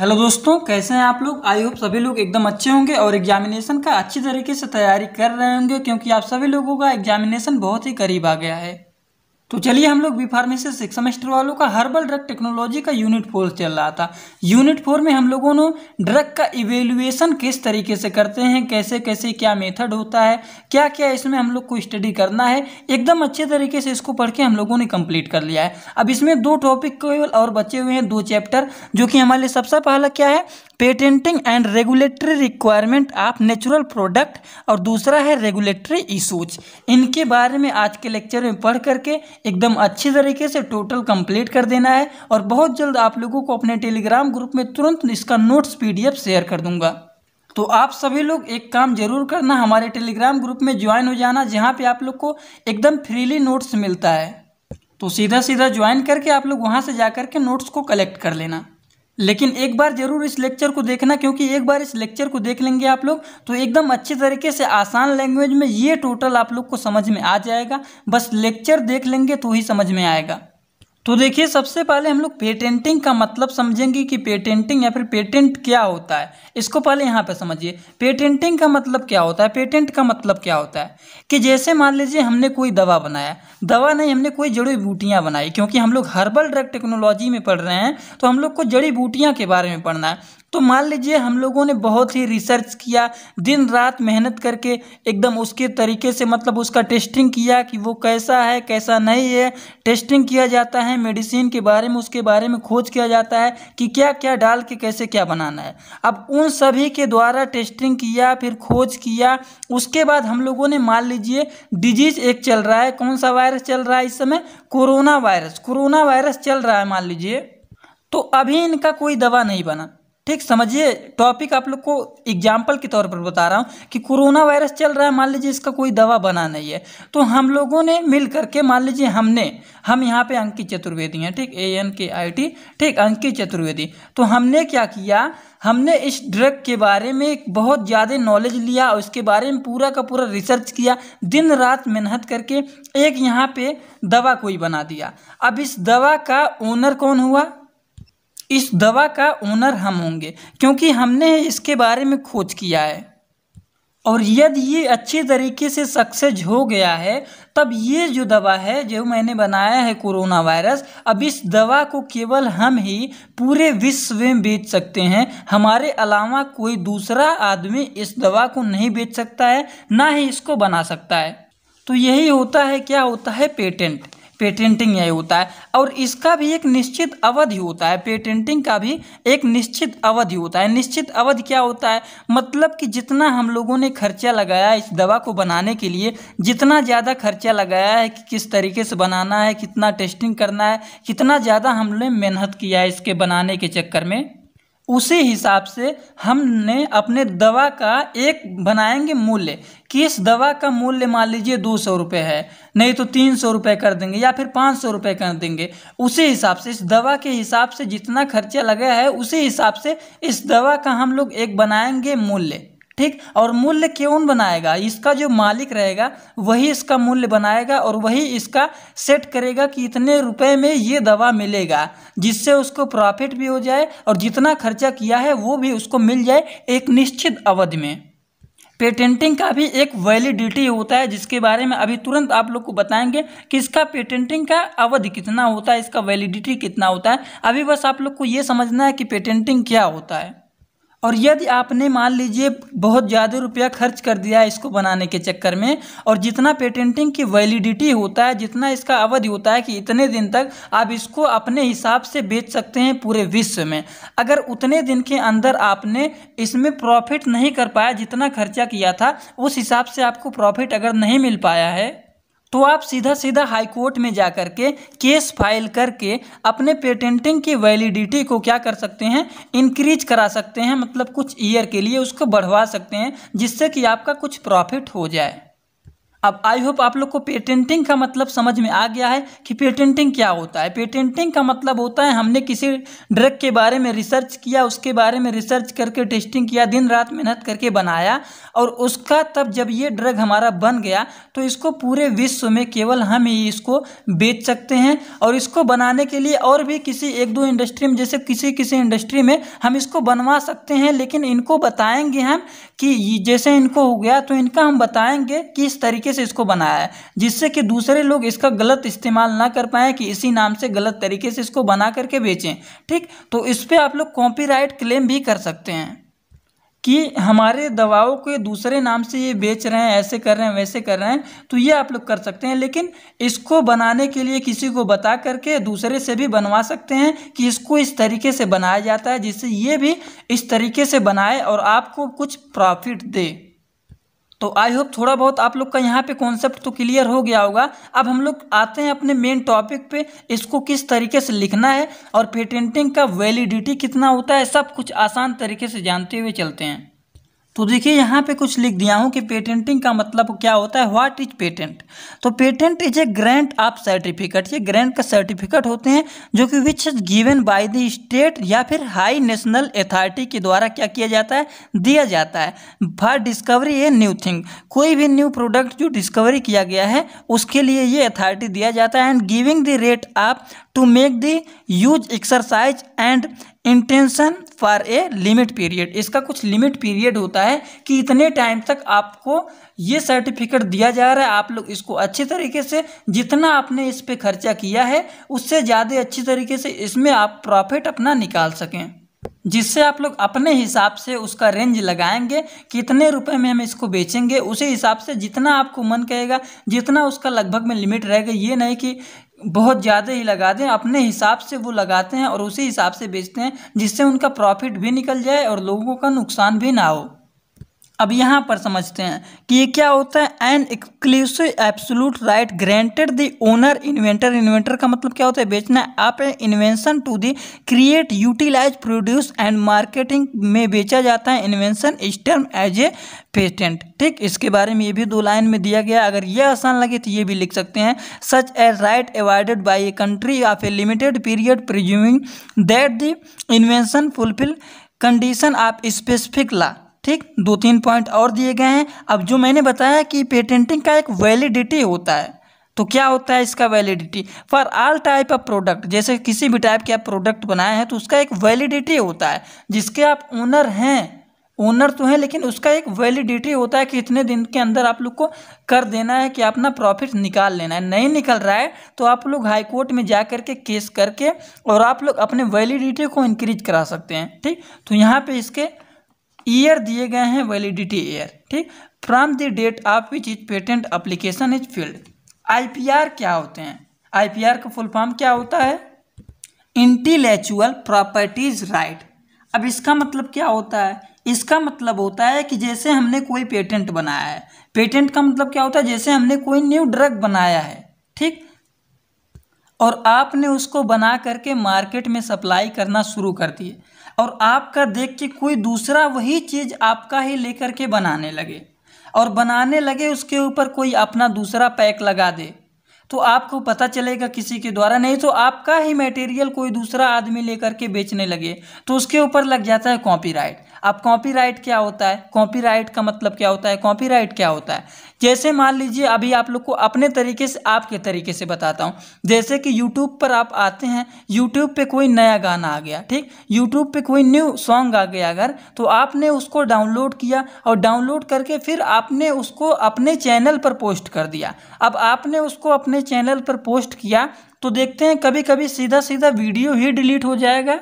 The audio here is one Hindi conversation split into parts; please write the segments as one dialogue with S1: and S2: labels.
S1: हेलो दोस्तों कैसे हैं आप लोग आई होप सभी लोग एकदम अच्छे होंगे और एग्जामिनेशन का अच्छी तरीके से तैयारी कर रहे होंगे क्योंकि आप सभी लोगों का एग्जामिनेशन बहुत ही करीब आ गया है तो चलिए हम लोग बी फार्मेसी सिक्स सेमेस्टर वालों का हर्बल ड्रग टेक्नोलॉजी का यूनिट फोर चल रहा था यूनिट फोर में हम लोगों ने ड्रग का इवेल्युएसन किस तरीके से करते हैं कैसे कैसे क्या मेथड होता है क्या क्या इसमें हम लोग को स्टडी करना है एकदम अच्छे तरीके से इसको पढ़ के हम लोगों ने कम्प्लीट कर लिया है अब इसमें दो टॉपिक केवल और बचे हुए हैं दो चैप्टर जो कि हमारे लिए सबसे पहला क्या है patenting and regulatory requirement of natural product और दूसरा है रेगुलेटरी इशूज इनके बारे में आज के लेक्चर में पढ़ करके एकदम अच्छी तरीके से टोटल कंप्लीट कर देना है और बहुत जल्द आप लोगों को अपने टेलीग्राम ग्रुप में तुरंत इसका नोट्स एफ शेयर कर दूंगा तो आप सभी लोग एक काम जरूर करना हमारे टेलीग्राम ग्रुप में ज्वाइन हो जाना जहाँ पे आप लोग को एकदम फ्रीली नोट्स मिलता है तो सीधा सीधा ज्वाइन करके आप लोग वहाँ से जा के नोट्स को कलेक्ट कर लेना लेकिन एक बार जरूर इस लेक्चर को देखना क्योंकि एक बार इस लेक्चर को देख लेंगे आप लोग तो एकदम अच्छे तरीके से आसान लैंग्वेज में ये टोटल आप लोग को समझ में आ जाएगा बस लेक्चर देख लेंगे तो ही समझ में आएगा तो देखिए सबसे पहले हम लोग पेटेंटिंग का मतलब समझेंगे कि पेटेंटिंग या फिर पेटेंट क्या होता है इसको पहले यहाँ पे समझिए पेटेंटिंग का मतलब क्या होता है पेटेंट का मतलब क्या होता है कि जैसे मान लीजिए हमने कोई दवा बनाया दवा नहीं हमने कोई जड़ी बूटियाँ बनाई क्योंकि हम लोग हर्बल ड्रग टेक्नोलॉजी में पढ़ रहे हैं तो हम लोग को जड़ी बूटियाँ के बारे में पढ़ना है तो मान लीजिए हम लोगों ने बहुत ही रिसर्च किया दिन रात मेहनत करके एकदम उसके तरीके से मतलब उसका टेस्टिंग किया कि वो कैसा है कैसा नहीं है टेस्टिंग किया जाता है मेडिसिन के बारे में उसके बारे में खोज किया जाता है कि क्या क्या डाल के कैसे क्या बनाना है अब उन सभी के द्वारा टेस्टिंग किया फिर खोज किया उसके बाद हम लोगों ने मान लीजिए डिजीज एक चल रहा है कौन सा वायरस चल रहा है इस समय कोरोना वायरस कोरोना वायरस चल रहा है मान लीजिए तो अभी इनका कोई दवा नहीं बना ठीक समझिए टॉपिक आप लोग को एग्जाम्पल के तौर पर बता रहा हूँ कि कोरोना वायरस चल रहा है मान लीजिए इसका कोई दवा बना नहीं है तो हम लोगों ने मिल करके मान लीजिए हमने हम यहाँ पे अंकित चतुर्वेदी हैं ठीक ए एन के आई टी ठीक अंकित चतुर्वेदी तो हमने क्या किया हमने इस ड्रग के बारे में बहुत ज़्यादा नॉलेज लिया और इसके बारे में पूरा का पूरा रिसर्च किया दिन रात मेहनत करके एक यहाँ पे दवा कोई बना दिया अब इस दवा का ओनर कौन हुआ इस दवा का ओनर हम होंगे क्योंकि हमने इसके बारे में खोज किया है और यदि ये अच्छे तरीके से सक्सेस हो गया है तब ये जो दवा है जो मैंने बनाया है कोरोना वायरस अब इस दवा को केवल हम ही पूरे विश्व में बेच सकते हैं हमारे अलावा कोई दूसरा आदमी इस दवा को नहीं बेच सकता है ना ही इसको बना सकता है तो यही होता है क्या होता है पेटेंट पेटेंटिंग यही होता है और इसका भी एक निश्चित अवधि होता है पेटेंटिंग का भी एक निश्चित अवधि होता है निश्चित अवधि क्या होता है मतलब कि जितना हम लोगों ने खर्चा लगाया इस दवा को बनाने के लिए जितना ज़्यादा खर्चा लगाया है कि किस तरीके से बनाना है कितना टेस्टिंग करना है कितना ज़्यादा हमने मेहनत किया है इसके बनाने के चक्कर में उसी हिसाब से हमने अपने दवा का एक बनाएंगे मूल्य कि इस दवा का मूल्य मान लीजिए दो सौ रुपये है नहीं तो तीन सौ रुपये कर देंगे या फिर पाँच सौ रुपये कर देंगे उसी हिसाब से इस दवा के हिसाब से जितना खर्चा लगा है उसी हिसाब से इस दवा का हम लोग एक बनाएंगे मूल्य ठीक और मूल्य कौन बनाएगा इसका जो मालिक रहेगा वही इसका मूल्य बनाएगा और वही इसका सेट करेगा कि इतने रुपए में ये दवा मिलेगा जिससे उसको प्रॉफिट भी हो जाए और जितना खर्चा किया है वो भी उसको मिल जाए एक निश्चित अवधि में पेटेंटिंग का भी एक वैलिडिटी होता है जिसके बारे में अभी तुरंत आप लोग को बताएंगे कि इसका पेटेंटिंग का अवधि कितना होता है इसका वैलिडिटी कितना होता है अभी बस आप लोग को ये समझना है कि पेटेंटिंग क्या होता है और यदि आपने मान लीजिए बहुत ज़्यादा रुपया खर्च कर दिया है इसको बनाने के चक्कर में और जितना पेटेंटिंग की वैलिडिटी होता है जितना इसका अवधि होता है कि इतने दिन तक आप इसको अपने हिसाब से बेच सकते हैं पूरे विश्व में अगर उतने दिन के अंदर आपने इसमें प्रॉफिट नहीं कर पाया जितना खर्चा किया था उस हिसाब से आपको प्रॉफिट अगर नहीं मिल पाया है तो आप सीधा सीधा हाई कोर्ट में जा कर के केस फाइल करके अपने पेटेंटिंग की वैलिडिटी को क्या कर सकते हैं इंक्रीज करा सकते हैं मतलब कुछ ईयर के लिए उसको बढ़वा सकते हैं जिससे कि आपका कुछ प्रॉफिट हो जाए अब आई होप आप लोग को पेटेंटिंग का मतलब समझ में आ गया है कि पेटेंटिंग क्या होता है पेटेंटिंग का मतलब होता है हमने किसी ड्रग के बारे में रिसर्च किया उसके बारे में रिसर्च करके टेस्टिंग किया दिन रात मेहनत करके बनाया और उसका तब जब ये ड्रग हमारा बन गया तो इसको पूरे विश्व में केवल हम ही इसको बेच सकते हैं और इसको बनाने के लिए और भी किसी एक दो इंडस्ट्री में जैसे किसी किसी इंडस्ट्री में हम इसको बनवा सकते हैं लेकिन इनको बताएंगे हम कि जैसे इनको हो गया तो इनका हम बताएंगे किस तरीके से इसको बनाया है जिससे कि दूसरे लोग इसका गलत इस्तेमाल ना कर पाएँ कि इसी नाम से गलत तरीके से इसको बना करके बेचें ठीक तो इस पर आप लोग कॉपी क्लेम भी कर सकते हैं कि हमारे दवाओं के दूसरे नाम से ये बेच रहे हैं ऐसे कर रहे हैं वैसे कर रहे हैं तो ये आप लोग कर सकते हैं लेकिन इसको बनाने के लिए किसी को बता करके दूसरे से भी बनवा सकते हैं कि इसको इस तरीके से बनाया जाता है जिससे ये भी इस तरीके से बनाए और आपको कुछ प्रॉफिट दे तो आई होप थोड़ा बहुत आप लोग का यहाँ पे कॉन्सेप्ट तो क्लियर हो गया होगा अब हम लोग आते हैं अपने मेन टॉपिक पे इसको किस तरीके से लिखना है और पेटेंटिंग का वैलिडिटी कितना होता है सब कुछ आसान तरीके से जानते हुए चलते हैं तो देखिए यहाँ पे कुछ लिख दिया हूँ कि पेटेंटिंग का मतलब क्या होता है व्हाट इज पेटेंट तो patent is a grant of certificate ये ग्रांट का सर्टिफिकेट होते हैं जो कि which is given by the state या फिर हाई नेशनल अथॉरिटी के द्वारा क्या किया जाता है दिया जाता है for discovery a new thing कोई भी न्यू प्रोडक्ट जो डिस्कवरी किया गया है उसके लिए ये अथॉरिटी दिया जाता है and giving the right of to make the use exercise and intention for a limit period इसका कुछ लिमिट पीरियड होता है कि इतने टाइम तक आपको ये सर्टिफिकेट दिया जा रहा है आप लोग इसको अच्छे तरीके से जितना आपने इस पर खर्चा किया है उससे ज़्यादा अच्छी तरीके से इसमें आप प्रॉफिट अपना निकाल सकें जिससे आप लोग अपने हिसाब से उसका रेंज लगाएंगे कितने रुपए में हम इसको बेचेंगे उसी हिसाब से जितना आपको मन कहेगा जितना उसका लगभग में लिमिट रहेगा ये नहीं कि बहुत ज़्यादा ही लगा दें अपने हिसाब से वो लगाते हैं और उसी हिसाब से बेचते हैं जिससे उनका प्रॉफिट भी निकल जाए और लोगों का नुकसान भी ना हो अब यहाँ पर समझते हैं कि ये क्या होता है an exclusive absolute right granted the owner inventor inventor का मतलब क्या होता है बेचना है आप invention to the create utilize produce and marketing में बेचा जाता है इन्वेंशन इस टर्म एज ए पेटेंट ठीक इसके बारे में ये भी दो लाइन में दिया गया अगर ये आसान लगे तो ये भी लिख सकते हैं such as right awarded by a country of a limited period presuming that the invention fulfil condition of specific law ठीक दो तीन पॉइंट और दिए गए हैं अब जो मैंने बताया कि पेटेंटिंग का एक वैलिडिटी होता है तो क्या होता है इसका validity for all type of product जैसे किसी भी टाइप के आप प्रोडक्ट बनाए हैं तो उसका एक वैलिडिटी होता है जिसके आप ओनर हैं ओनर तो हैं लेकिन उसका एक वैलिडिटी होता है कि इतने दिन के अंदर आप लोग को कर देना है कि अपना प्रॉफिट निकाल लेना है नहीं निकल रहा है तो आप लोग हाई कोर्ट में जा करके केस करके और आप लोग अपने वैलिडिटी को इंक्रीज करा सकते हैं ठीक तो यहाँ पे इसके ईयर दिए गए हैं वैलिडिटी ईयर ठीक from the date of which is patent application is field IPR क्या होते हैं आईपीआर का फुल फॉर्म क्या होता है इंटीलेक्चुअल प्रॉपर्टीज राइट अब इसका मतलब क्या होता है इसका मतलब होता है कि जैसे हमने कोई पेटेंट बनाया है पेटेंट का मतलब क्या होता है जैसे हमने कोई न्यू ड्रग बनाया है ठीक और आपने उसको बना करके मार्केट में सप्लाई करना शुरू कर दिए और आपका देख के कोई दूसरा वही चीज़ आपका ही लेकर के बनाने लगे और बनाने लगे उसके ऊपर कोई अपना दूसरा पैक लगा दे तो आपको पता चलेगा किसी के द्वारा नहीं तो आपका ही मटेरियल कोई दूसरा आदमी लेकर के बेचने लगे तो उसके ऊपर लग जाता है कॉपीराइट अब कॉपीराइट क्या होता है कॉपीराइट का मतलब क्या होता है कॉपीराइट क्या होता है जैसे मान लीजिए अभी आप लोग को अपने तरीके से आपके तरीके से बताता हूँ जैसे कि यूट्यूब पर आप आते हैं यूट्यूब पर कोई नया गाना आ गया ठीक यूट्यूब पर कोई न्यू सॉन्ग आ गया अगर तो आपने उसको डाउनलोड किया और डाउनलोड करके फिर आपने उसको अपने चैनल पर पोस्ट कर दिया अब आपने उसको अपने चैनल पर पोस्ट किया तो देखते हैं कभी कभी सीधा सीधा वीडियो ही डिलीट हो जाएगा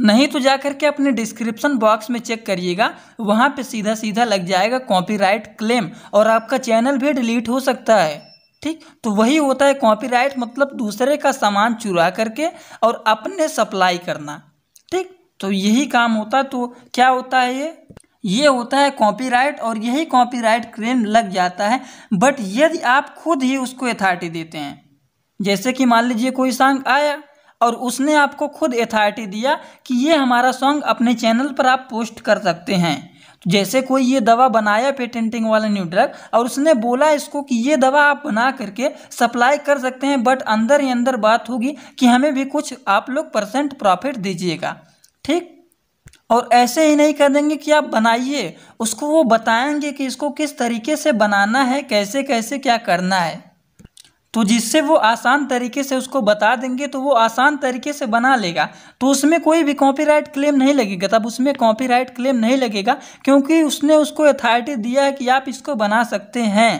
S1: नहीं तो जा करके अपने डिस्क्रिप्शन बॉक्स में चेक करिएगा वहाँ पे सीधा सीधा लग जाएगा कॉपीराइट क्लेम और आपका चैनल भी डिलीट हो सकता है ठीक तो वही होता है कॉपीराइट मतलब दूसरे का सामान चुरा करके और अपने सप्लाई करना ठीक तो यही काम होता है तो क्या होता है ये ये होता है कॉपीराइट और यही कॉपीराइट क्लेम लग जाता है बट यदि आप खुद ही उसको अथॉरिटी देते हैं जैसे कि मान लीजिए कोई सॉन्ग आया और उसने आपको खुद अथॉरिटी दिया कि ये हमारा सॉन्ग अपने चैनल पर आप पोस्ट कर सकते हैं तो जैसे कोई ये दवा बनाया पेटेंटिंग वाला न्यू ड्रग और उसने बोला इसको कि ये दवा आप बना करके सप्लाई कर सकते हैं बट अंदर ही अंदर बात होगी कि हमें भी कुछ आप लोग परसेंट प्रॉफिट दीजिएगा ठीक और ऐसे ही नहीं कर देंगे कि आप बनाइए उसको वो बताएंगे कि इसको किस तरीके से बनाना है कैसे कैसे क्या करना है तो जिससे वो आसान तरीके से उसको बता देंगे तो वो आसान तरीके से बना लेगा तो उसमें कोई भी कॉपीराइट क्लेम नहीं लगेगा तब उसमें कॉपीराइट क्लेम नहीं लगेगा क्योंकि उसने उसको अथॉरिटी दिया है कि आप इसको बना सकते हैं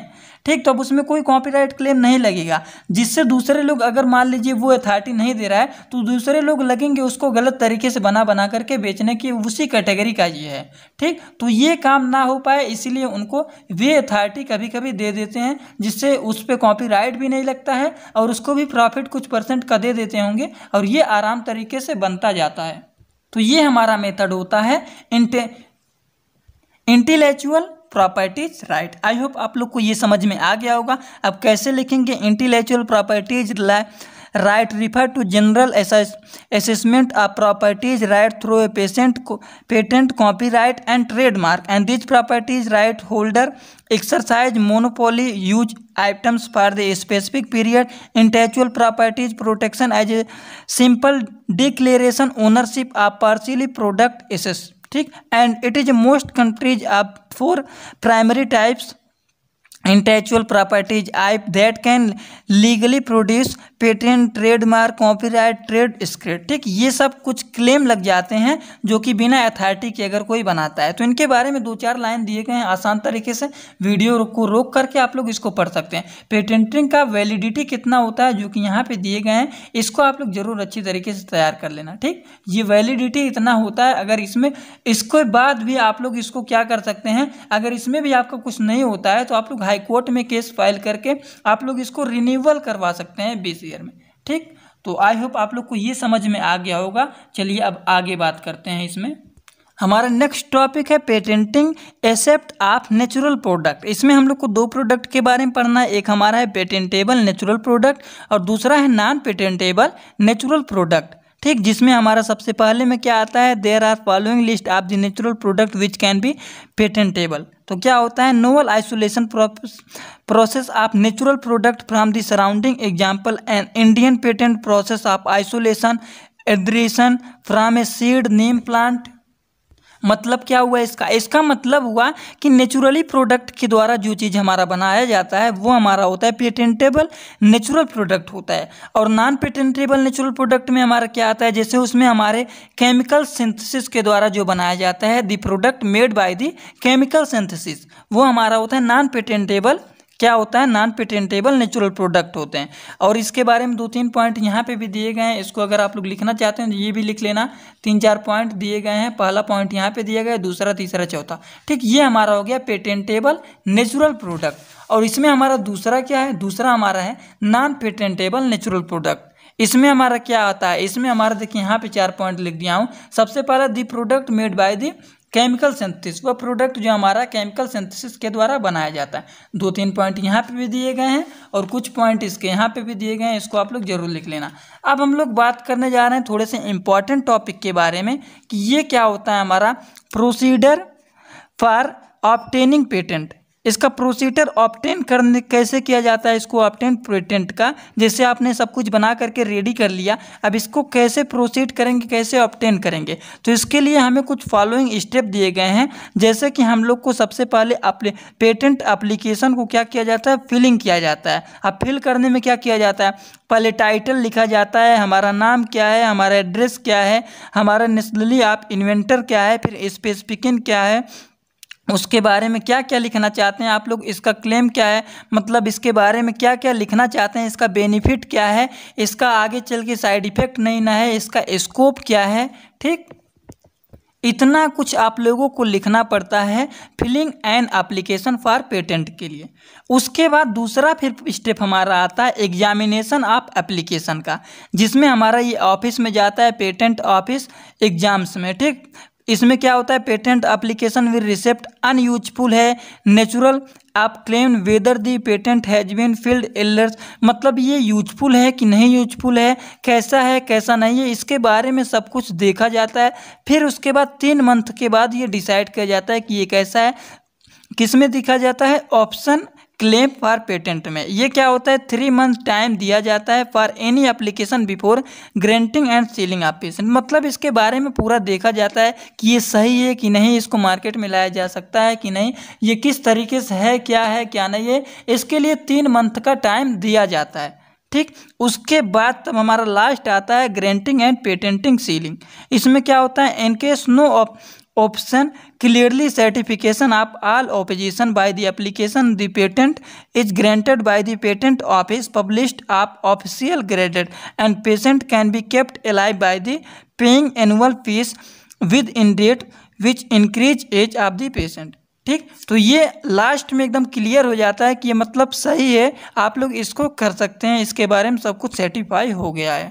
S1: ठीक तो अब उसमें कोई कॉपीराइट क्लेम नहीं लगेगा जिससे दूसरे लोग अगर मान लीजिए वो अथॉरिटी नहीं दे रहा है तो दूसरे लोग लगेंगे उसको गलत तरीके से बना बना करके बेचने की उसी कैटेगरी का ये है ठीक तो ये काम ना हो पाए इसीलिए उनको वे अथॉरिटी कभी कभी दे देते हैं जिससे उस पर कॉपी भी नहीं लगता है और उसको भी प्रॉफिट कुछ परसेंट का दे देते होंगे और ये आराम तरीके से बनता जाता है तो ये हमारा मेथड होता है इंटे intellectual properties right I hope आप लोग को ये समझ में आ गया होगा अब कैसे लिखेंगे intellectual properties right refer to general assessment of properties right through a patient patent copyright and trademark and these properties right holder exercise monopoly use items for the specific period intellectual properties protection as a simple declaration ownership of parsley product एसेस ठीक and it is most countries आप four primary types properties I that can legally produce produce trademark copy right trade script ठीक ये सब कुछ क्लेम लग जाते हैं जो कि बिना अथॉरिटी के अगर कोई बनाता है तो इनके बारे में दो चार लाइन दिए गए हैं आसान तरीके से वीडियो को रोक करके आप लोग इसको पढ़ सकते हैं पेटेंटिंग का वैलिडिटी कितना होता है जो कि यहाँ पे दिए गए हैं इसको आप लोग जरूर अच्छी तरीके से तैयार कर लेना ठीक ये वैलिडिटी इतना होता है अगर इसमें इसके बाद भी आप लोग इसको क्या कर सकते हैं अगर इसमें भी आपका कुछ नहीं होता है तो आप लोग कोर्ट में केस फाइल करके आप लोग इसको रिन्यूअल करवा सकते हैं बीस ईयर में ठीक तो आई होप आप लोग को ये समझ में आ गया होगा चलिए अब आगे बात करते हैं इसमें हमारा नेक्स्ट टॉपिक है patenting aspect of natural product इसमें हम लोग को दो प्रोडक्ट के बारे में पढ़ना है एक हमारा है पेटेंटेबल नेचुरल प्रोडक्ट और दूसरा है नॉन पेटेंटेबल नेचुरल प्रोडक्ट ठीक जिसमें हमारा सबसे पहले में क्या आता है there are following list of the natural product which can be patentable तो क्या होता है novel isolation process of natural product from the surrounding example and Indian patent process of isolation एड्रेशन from a seed name plant मतलब क्या हुआ इसका इसका मतलब हुआ कि नेचुरली प्रोडक्ट के द्वारा जो चीज़ हमारा बनाया जाता है वो हमारा होता है पेटेंटेबल नेचुरल प्रोडक्ट होता है और नॉन पेटेंटेबल नेचुरल प्रोडक्ट में हमारा क्या आता है जैसे उसमें हमारे केमिकल सिंथेसिस के द्वारा जो बनाया जाता है the product made by the chemical synthesis वो हमारा होता है नॉन पेटेंटेबल क्या होता है नॉन पेटेंटेबल नेचुरल प्रोडक्ट होते हैं और इसके बारे में दो तीन पॉइंट यहाँ पे भी दिए गए हैं इसको अगर आप लोग लिखना चाहते हैं तो ये भी लिख लेना तीन चार पॉइंट दिए गए हैं पहला पॉइंट यहाँ पे दिया गया दूसरा तीसरा चौथा ठीक ये हमारा हो गया पेटेंटेबल नेचुरल प्रोडक्ट और इसमें हमारा दूसरा क्या है दूसरा हमारा है नॉन पेटेंटेबल नेचुरल प्रोडक्ट इसमें हमारा क्या आता है इसमें हमारा देखिए यहाँ पे चार पॉइंट लिख दिया हूँ सबसे पहला the product made by the chemical synthesis वह प्रोडक्ट जो हमारा केमिकल सिंथेसिस के द्वारा बनाया जाता है दो तीन पॉइंट यहाँ पे भी दिए गए हैं और कुछ पॉइंट इसके यहाँ पे भी दिए गए हैं इसको आप लोग जरूर लिख लेना अब हम लोग बात करने जा रहे हैं थोड़े से इम्पॉर्टेंट टॉपिक के बारे में कि ये क्या होता है हमारा प्रोसीडर फॉर ऑप्टेनिंग पेटेंट इसका प्रोसीडर ऑप्टेन करने कैसे किया जाता है इसको ऑप्टेन पेटेंट का जैसे आपने सब कुछ बना करके रेडी कर लिया अब इसको कैसे प्रोसीड करेंगे कैसे ऑप्टेन करेंगे तो इसके लिए हमें कुछ फॉलोइंग स्टेप दिए गए हैं जैसे कि हम लोग को सबसे पहले पेटेंट अप्लीकेशन को क्या किया जाता है फिलिंग किया जाता है अब फिल करने में क्या किया जाता है पहले टाइटल लिखा जाता है हमारा नाम क्या है हमारा एड्रेस क्या है हमारा नेशनली आप इन्वेंटर क्या है फिर स्पेसिफिकेशन क्या है उसके बारे में क्या क्या लिखना चाहते हैं आप लोग इसका क्लेम क्या है मतलब इसके बारे में क्या क्या लिखना चाहते हैं इसका बेनिफिट क्या है इसका आगे चल के साइड इफ़ेक्ट नहीं ना है इसका स्कोप क्या है ठीक इतना कुछ आप लोगों को लिखना पड़ता है filing an application for patent के लिए उसके बाद दूसरा फिर स्टेप हमारा आता है एग्जामिनेशन ऑफ एप्लीकेशन का जिसमें हमारा ये ऑफिस में जाता है पेटेंट ऑफिस एग्जाम्स में ठीक इसमें क्या होता है patent application with receipt unuseful है नेचुरल आप claim whether the patent has field एलर्स मतलब ये यूजफुल है कि नहीं यूजफुल है कैसा है कैसा नहीं है इसके बारे में सब कुछ देखा जाता है फिर उसके बाद तीन मंथ के बाद ये डिसाइड किया जाता है कि ये कैसा है किस में देखा जाता है ऑप्शन क्लेम फॉर पेटेंट में ये क्या होता है थ्री मंथ टाइम दिया जाता है for any application before granting and sealing operation मतलब इसके बारे में पूरा देखा जाता है कि ये सही है कि नहीं इसको मार्केट में लाया जा सकता है कि नहीं ये किस तरीके से है क्या है क्या नहीं है इसके लिए तीन मंथ का टाइम दिया जाता है ठीक उसके बाद तब हमारा लास्ट आता है ग्रेंटिंग एंड पेटेंटिंग सीलिंग इसमें क्या होता है in case no of option clearly certification of all opposition by the application the patent is granted by the patent office publish आप official graded and patient can be kept alive by the paying annual fees with in date which increase age of the patient ठीक तो ये लास्ट में एकदम क्लियर हो जाता है कि ये मतलब सही है आप लोग इसको कर सकते हैं इसके बारे में सब कुछ सेटिफाई हो गया है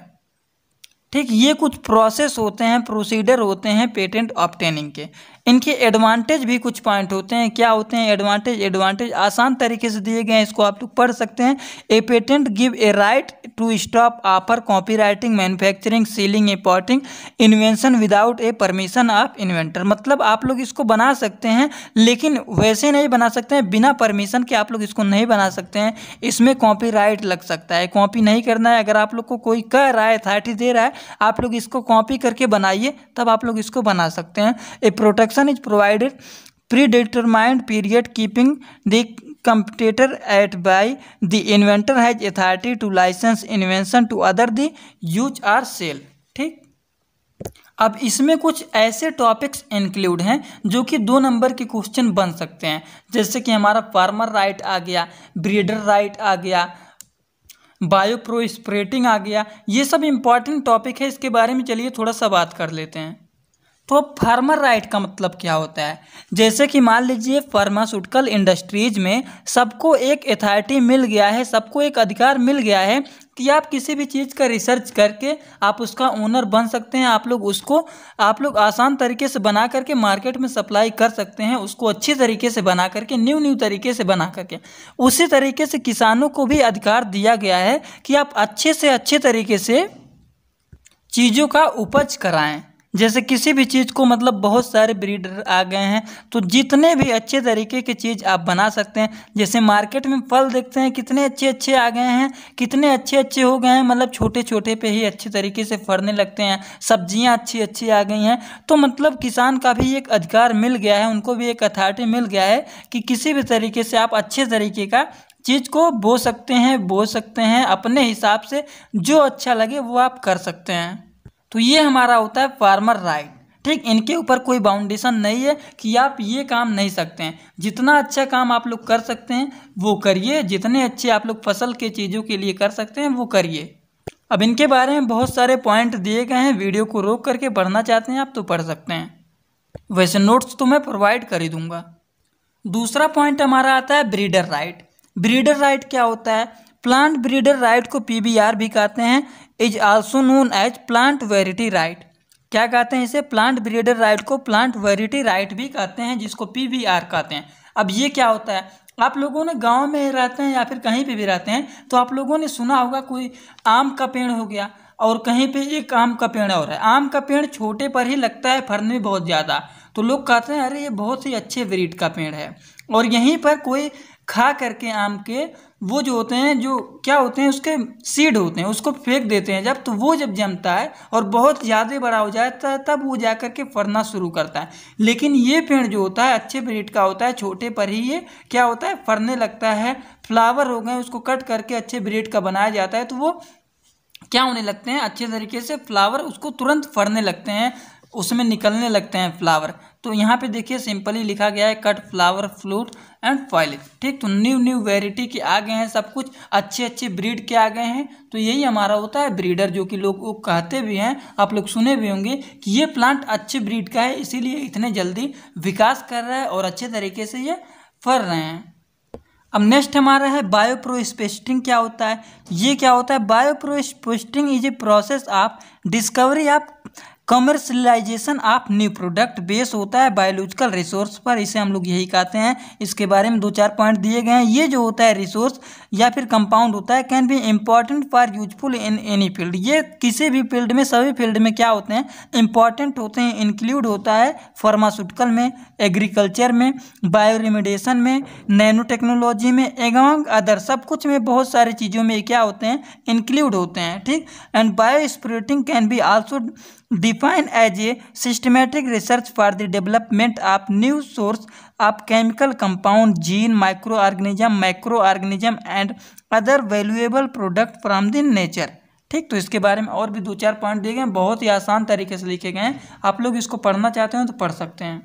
S1: ठीक ये कुछ प्रोसेस होते हैं प्रोसीडर होते हैं पेटेंट ऑप्टेनिंग के इनके एडवांटेज भी कुछ पॉइंट होते हैं क्या होते हैं एडवांटेज एडवांटेज आसान तरीके से दिए गए हैं इसको आप लोग पढ़ सकते हैं a patent give a right to stop offer copy writing manufacturing selling importing invention without a permission of inventor मतलब आप लोग इसको बना सकते हैं लेकिन वैसे नहीं बना सकते हैं बिना परमिशन के आप लोग इसको नहीं बना सकते हैं इसमें कॉपी लग सकता है कॉपी नहीं करना है अगर आप लोग को कोई कह रहा है अथॉरिटी दे रहा है आप लोग इसको कॉपी करके बनाइए तब आप लोग इसको बना सकते हैं a protect section is provided predetermined period keeping the competitor at bay the inventor has authority to license invention to other the use or sale ठीक अब इसमें कुछ ऐसे टॉपिक्स इंक्लूड हैं जो कि दो नंबर के क्वेश्चन बन सकते हैं जैसे कि हमारा फार्मर राइट आ गया ब्रीडर राइट आ गया बायोप्रोस्प्रेटिंग आ गया ये सब इंपॉर्टेंट टॉपिक है इसके बारे में चलिए थोड़ा सा बात कर लेते हैं तो फार्मर राइट का मतलब क्या होता है जैसे कि मान लीजिए फार्मास्यूटिकल इंडस्ट्रीज में सबको एक अथॉरिटी मिल गया है सबको एक अधिकार मिल गया है कि आप किसी भी चीज़ का रिसर्च करके आप उसका ओनर बन सकते हैं आप लोग उसको आप लोग आसान तरीके से बना करके मार्केट में सप्लाई कर सकते हैं उसको अच्छी तरीके से बना करके न्यू न्यू तरीके से बना करके उसी तरीके से किसानों को भी अधिकार दिया गया है कि आप अच्छे से अच्छे तरीके से चीज़ों का उपज कराएँ जैसे किसी भी चीज़ को मतलब बहुत सारे ब्रीडर आ गए हैं तो जितने भी अच्छे तरीके की चीज़ आप बना सकते हैं जैसे मार्केट में फल देखते हैं कितने अच्छे अच्छे आ गए हैं कितने अच्छे अच्छे हो गए हैं मतलब छोटे छोटे पे ही अच्छे तरीके से फरने लगते हैं सब्जियां अच्छी अच्छी आ गई हैं तो मतलब किसान का भी एक अधिकार मिल गया है उनको भी एक अथॉरिटी मिल गया है कि किसी भी तरीके से आप अच्छे तरीके का चीज़ को बो सकते हैं बो सकते हैं अपने हिसाब से जो अच्छा लगे वो आप कर सकते हैं तो ये हमारा होता है फार्मर राइट ठीक इनके ऊपर कोई बाउंडेशन नहीं है कि आप ये काम नहीं सकते हैं जितना अच्छा काम आप लोग कर सकते हैं वो करिए जितने अच्छे आप लोग फसल के चीज़ों के लिए कर सकते हैं वो करिए अब इनके बारे में बहुत सारे पॉइंट दिए गए हैं वीडियो को रोक करके पढ़ना चाहते हैं आप तो पढ़ सकते हैं वैसे नोट्स तो मैं प्रोवाइड कर ही दूंगा दूसरा पॉइंट हमारा आता है ब्रीडर राइट ब्रीडर राइट क्या होता है प्लांट ब्रीडर राइट को पीबीआर भी कहते हैं is also known as plant variety right क्या कहते हैं इसे प्लांट ब्रीडर राइट को प्लांट वेरिटी राइट भी कहते हैं जिसको पी कहते हैं अब ये क्या होता है आप लोगों ने गांव में रहते हैं या फिर कहीं पे भी रहते हैं तो आप लोगों ने सुना होगा कोई आम का पेड़ हो गया और कहीं पे एक आम का पेड़ और है आम का पेड़ छोटे पर ही लगता है फरने में बहुत ज़्यादा तो लोग कहते हैं अरे ये बहुत ही अच्छे ब्रीड का पेड़ है और यहीं पर कोई खा करके आम के वो जो होते हैं जो क्या होते हैं उसके सीड होते हैं उसको फेंक देते हैं जब तो वो जब जमता है और बहुत ज़्यादा बड़ा हो जाता है तब वो जा कर के फरना शुरू करता है लेकिन ये पेड़ जो होता है अच्छे ब्रीड का होता है छोटे पर ही ये क्या होता है फरने लगता है फ्लावर हो गए उसको कट करके अच्छे ब्रीड का बनाया जाता है तो वो क्या होने लगते हैं अच्छे तरीके से फ्लावर उसको तुरंत फरने लगते हैं उसमें निकलने लगते हैं फ्लावर तो यहाँ पे देखिए सिंपली लिखा गया है cut flower fruit and foil ठीक तो न्यू न्यू वेराइटी के आ गए हैं सब कुछ अच्छे अच्छे ब्रीड के आ गए हैं तो यही हमारा होता है ब्रीडर जो कि लोग वो कहते भी हैं आप लोग सुने भी होंगे कि ये प्लांट अच्छे ब्रीड का है इसीलिए इतने जल्दी विकास कर रहा है और अच्छे तरीके से ये फर रहे हैं अब नेक्स्ट हमारा है बायोप्रोस्पेस्टिंग क्या होता है ये क्या होता है bioprospecting is a process of discovery of commercialization of new product base होता है बायोलॉजिकल रिसोर्स पर इसे हम लोग यही कहते हैं इसके बारे में दो चार पॉइंट दिए गए हैं ये जो होता है रिसोर्स या फिर कंपाउंड होता है can be important for useful in any field ये किसी भी फील्ड में सभी फील्ड में क्या होते हैं इंपॉर्टेंट होते हैं इंक्लूड होता है फार्मास्यूटिकल में एग्रीकल्चर में बायो रेमिडेशन में नैनो टेक्नोलॉजी में एवं अदर सब कुछ में बहुत सारी चीज़ों में क्या होते हैं इंक्लूड होते हैं ठीक and bioprospecting can be also define as a systematic research for the development of new source of chemical compound gene micro organism micro organism and other valuable product from the nature ठीक तो इसके बारे में और भी दो चार पॉइंट दिए गए हैं बहुत ही आसान तरीके से लिखे गए हैं आप लोग इसको पढ़ना चाहते हो तो पढ़ सकते हैं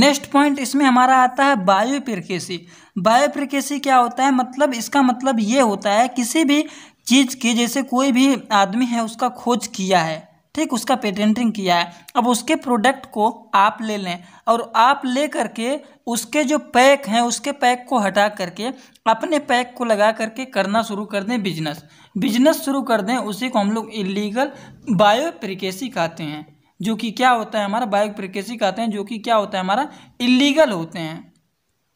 S1: नेक्स्ट पॉइंट इसमें हमारा आता है बायोप्रिकेसी बायोप्रिकेसी क्या होता है मतलब इसका मतलब ये होता है किसी भी चीज़ की जैसे कोई भी आदमी है उसका खोज किया है ठीक उसका पेटेंटिंग किया है अब उसके प्रोडक्ट को आप ले लें और आप ले करके उसके जो पैक हैं उसके पैक को हटा करके अपने पैक को लगा करके करना शुरू कर दें बिजनेस बिजनेस शुरू कर दें उसी को हम लोग इलीगल बायोप्रिकेसी कहते हैं जो कि क्या होता है हमारा बायोप्रिकेसी कहते हैं जो कि क्या होता है हमारा इलीगल होते हैं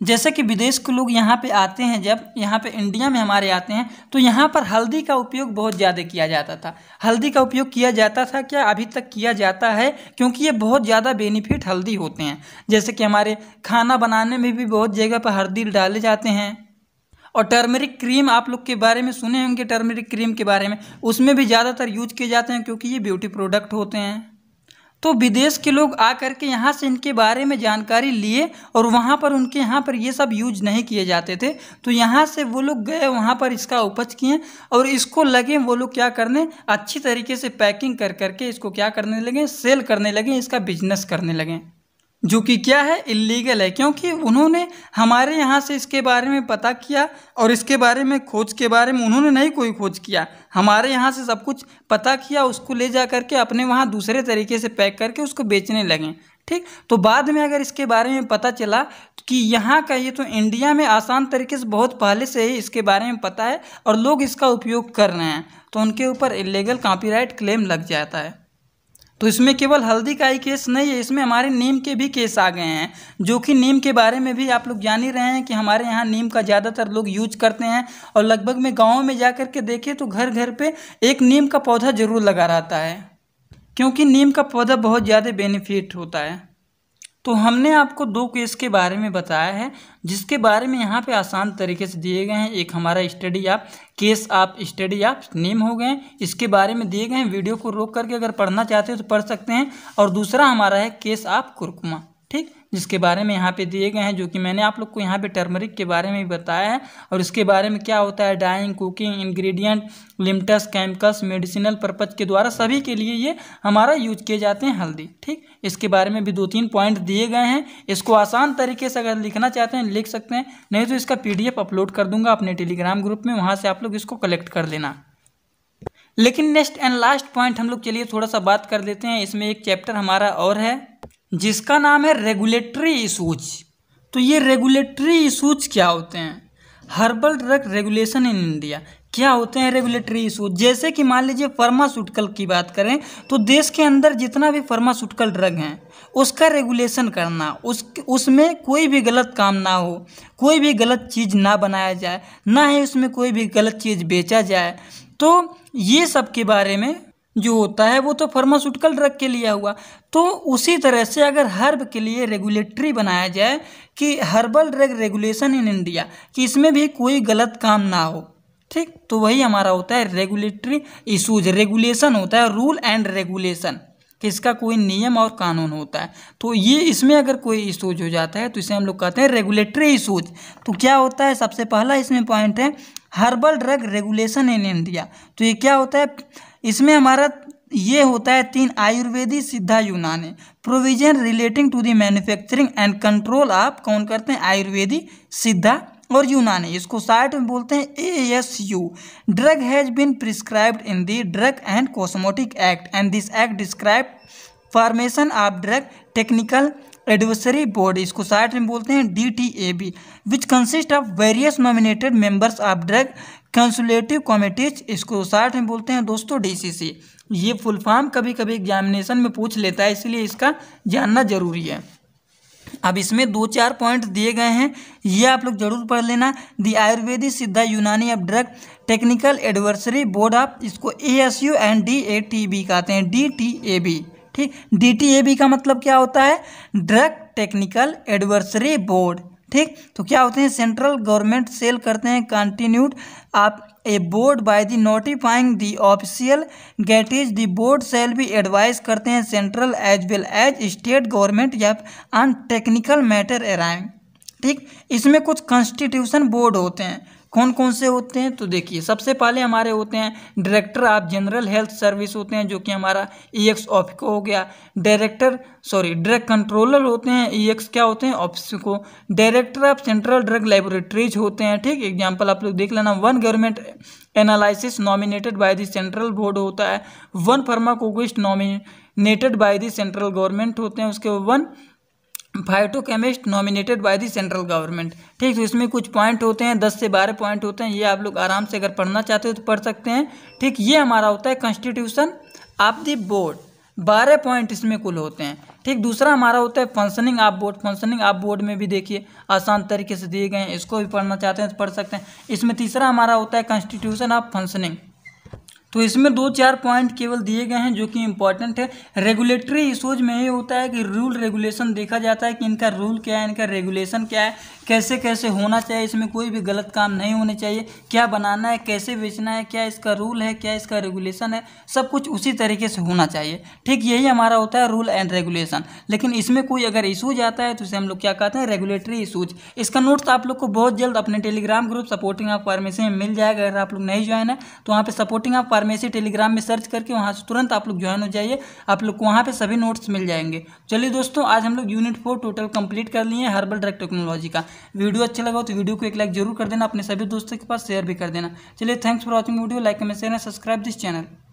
S1: जैसे कि विदेश के लोग यहाँ पे आते हैं जब यहाँ पे इंडिया में हमारे आते हैं तो यहाँ पर हल्दी का उपयोग बहुत ज़्यादा किया जाता था हल्दी का उपयोग किया जाता था क्या अभी तक किया जाता है क्योंकि ये बहुत ज़्यादा बेनिफिट हल्दी होते हैं जैसे कि हमारे खाना बनाने में भी बहुत जगह पर हल्दी डाले जाते हैं और टर्मेरिक क्रीम आप लोग के बारे में सुने होंगे टर्मेरिक क्रीम के बारे में उसमें भी ज़्यादातर यूज किए जाते हैं क्योंकि ये ब्यूटी प्रोडक्ट होते हैं तो विदेश के लोग आकर के यहाँ से इनके बारे में जानकारी लिए और वहाँ पर उनके यहाँ पर ये सब यूज नहीं किए जाते थे तो यहाँ से वो लोग गए वहाँ पर इसका उपज किए और इसको लगे वो लोग क्या करने अच्छी तरीके से पैकिंग कर करके इसको क्या करने लगे सेल करने लगे इसका बिजनेस करने लगे जो कि क्या है इलीगल है क्योंकि उन्होंने हमारे यहाँ से इसके बारे में पता किया और इसके बारे में खोज के बारे में उन्होंने नहीं कोई खोज किया हमारे यहाँ से सब कुछ पता किया उसको ले जा करके अपने वहाँ दूसरे तरीके से पैक करके उसको बेचने लगे ठीक तो बाद में अगर इसके बारे में पता चला कि यहाँ का ये तो इंडिया में आसान तरीके से बहुत पहले से ही इसके बारे में पता है और लोग इसका उपयोग कर रहे हैं तो उनके ऊपर इलीगल कॉपीराइट क्लेम लग जाता है तो इसमें केवल हल्दी का ही केस नहीं है इसमें हमारे नीम के भी केस आ गए हैं जो कि नीम के बारे में भी आप लोग जान ही रहे हैं कि हमारे यहाँ नीम का ज़्यादातर लोग यूज करते हैं और लगभग में गाँव में जा के देखें तो घर घर पर एक नीम का पौधा ज़रूर लगा रहता है क्योंकि नीम का पौधा बहुत ज़्यादा बेनिफिट होता है तो हमने आपको दो केस के बारे में बताया है जिसके बारे में यहाँ पे आसान तरीके से दिए गए हैं एक हमारा स्टडी ऐप केस आप स्टडी ऐप नेम हो गए इसके बारे में दिए गए हैं वीडियो को रोक करके अगर पढ़ना चाहते हो तो पढ़ सकते हैं और दूसरा हमारा है केस आप कुरकुमा ठीक जिसके बारे में यहाँ पे दिए गए हैं जो कि मैंने आप लोग को यहाँ पे टर्मरिक के बारे में भी बताया है और इसके बारे में क्या होता है dyeing cooking ingredient litmus chemicals medicinal purpose के द्वारा सभी के लिए ये हमारा यूज किए जाते हैं हल्दी ठीक इसके बारे में भी दो तीन पॉइंट दिए गए हैं इसको आसान तरीके से अगर लिखना चाहते हैं लिख सकते हैं नहीं तो इसका पी अपलोड कर दूंगा अपने टेलीग्राम ग्रुप में वहाँ से आप लोग इसको कलेक्ट कर लेना लेकिन नेक्स्ट एंड लास्ट पॉइंट हम लोग चलिए थोड़ा सा बात कर लेते हैं इसमें एक चैप्टर हमारा और है जिसका नाम है रेगुलेटरी इशूज तो ये रेगुलेटरी इशूज क्या होते हैं herbal drug regulation in India क्या होते हैं रेगुलेटरी इशूज़ जैसे कि मान लीजिए फार्मास्यूटिकल की बात करें तो देश के अंदर जितना भी फार्मास्यूटिकल ड्रग हैं उसका रेगुलेशन करना उस उसमें कोई भी गलत काम ना हो कोई भी गलत चीज़ ना बनाया जाए ना ही उसमें कोई भी गलत चीज़ बेचा जाए तो ये सब के बारे में जो होता है वो तो फार्मास्यूटिकल ड्रग के लिए हुआ तो उसी तरह से अगर हर्ब के लिए रेगुलेटरी बनाया जाए कि herbal drug regulation in India कि इसमें भी कोई गलत काम ना हो ठीक तो वही हमारा होता है रेगुलेटरी इशूज रेगुलेशन होता है रूल एंड रेगुलेशन कि इसका कोई नियम और कानून होता है तो ये इसमें अगर कोई इशूज हो जाता है तो इसे हम लोग कहते हैं रेगुलेटरी इशूज तो क्या होता है सबसे पहला इसमें पॉइंट है herbal drug regulation in India तो ये क्या होता है इसमें हमारा ये होता है तीन Ayurvedic Siddha Unani provision relating to the manufacturing and control आप कौन करते हैं आयुर्वेदिक सिद्धा और यूनानी इसको साइट में बोलते हैं A S U drug has been prescribed in the drug and cosmetic act and this act describe formation of drug technical advisory board इसको शार्ट में बोलते हैं D T A B which consist of various nominated members of drug consultative committees इसको शार्ट में बोलते हैं दोस्तों डी सी सी ये फुल फॉर्म कभी कभी एग्जामिनेशन में पूछ लेता है इसलिए इसका जानना जरूरी है अब इसमें दो चार पॉइंट दिए गए हैं ये आप लोग जरूर पढ़ लेना दी Ayurvedic Siddha Unani of drug technical advisory board of इसको A S U and D A T B कहते हैं डी टी ए बी ठीक डी का मतलब क्या होता है ड्रग टेक्निकल एडवर्सरी बोर्ड ठीक तो क्या होते हैं सेंट्रल गवर्नमेंट सेल करते हैं कंटिन्यूड आप a board by the notifying the official gate is the board shall भी एडवाइस करते हैं central as well as state government या अन टेक्निकल मैटर अराइंग ठीक इसमें कुछ कॉन्स्टिट्यूशन बोर्ड होते हैं कौन कौन से होते हैं तो देखिए सबसे पहले हमारे होते हैं director of general health service होते हैं जो कि हमारा ई एक्स ऑफिको हो गया डायरेक्टर सॉरी ड्रग कंट्रोलर होते हैं ई e एक्स क्या होते हैं ऑफिसको director of central drug laboratories होते हैं ठीक एग्जाम्पल आप लोग देख लेना one government analysis nominated by the central board होता है one pharmacognosist nominated by the central government होते हैं उसके one phytochemist nominated by the central government ठीक तो इसमें कुछ पॉइंट होते हैं दस से बारह पॉइंट होते हैं ये आप लोग आराम से अगर पढ़ना चाहते हो तो पढ़ सकते हैं ठीक ये हमारा होता है कॉन्स्टिट्यूशन ऑफ द बोर्ड बारह पॉइंट इसमें कुल होते हैं ठीक दूसरा हमारा होता है functioning of board functioning of board में भी देखिए आसान तरीके से दिए गए हैं इसको भी पढ़ना चाहते हैं तो पढ़ सकते हैं इसमें तीसरा हमारा होता है कॉन्स्टिट्यूशन ऑफ फंक्शनिंग तो इसमें दो चार पॉइंट केवल दिए गए हैं जो कि इंपॉर्टेंट है रेगुलेटरी इशूज में ये होता है कि रूल रेगुलेशन देखा जाता है कि इनका रूल क्या है इनका रेगुलेशन क्या है कैसे कैसे होना चाहिए इसमें कोई भी गलत काम नहीं होने चाहिए क्या बनाना है कैसे बेचना है क्या इसका रूल है क्या इसका रेगुलेशन है सब कुछ उसी तरीके से होना चाहिए ठीक यही हमारा होता है रूल एंड रेगुलेशन लेकिन इसमें कोई अगर इशूज आता है तो उसे हम लोग क्या कहते हैं रेगुलेटरी इशूज इसका नोट्स तो आप लोग को बहुत जल्द अपने Telegram group supporting of pharmacy में मिल जाएगा अगर आप लोग नहीं ज्वाइन है तो वहाँ पर सपोर्टिंग ऑफ फार्मेसी टेलीग्राम में सर्च करके वहाँ से तुरंत आप लोग ज्वाइन हो जाइए आप लोग को वहाँ पर सभी नोट्स मिल जाएंगे चलिए दोस्तों आज हम लोग यूनिट फोर टोटल कंप्लीट कर लिए हैं हर्बल ड्रग टेक्नोलॉजी का वीडियो अच्छा लगा हो तो वीडियो को एक लाइक जरूर कर देना अपने सभी दोस्तों के पास शेयर भी कर देना चलिए thanks for watching video like comment share subscribe this channel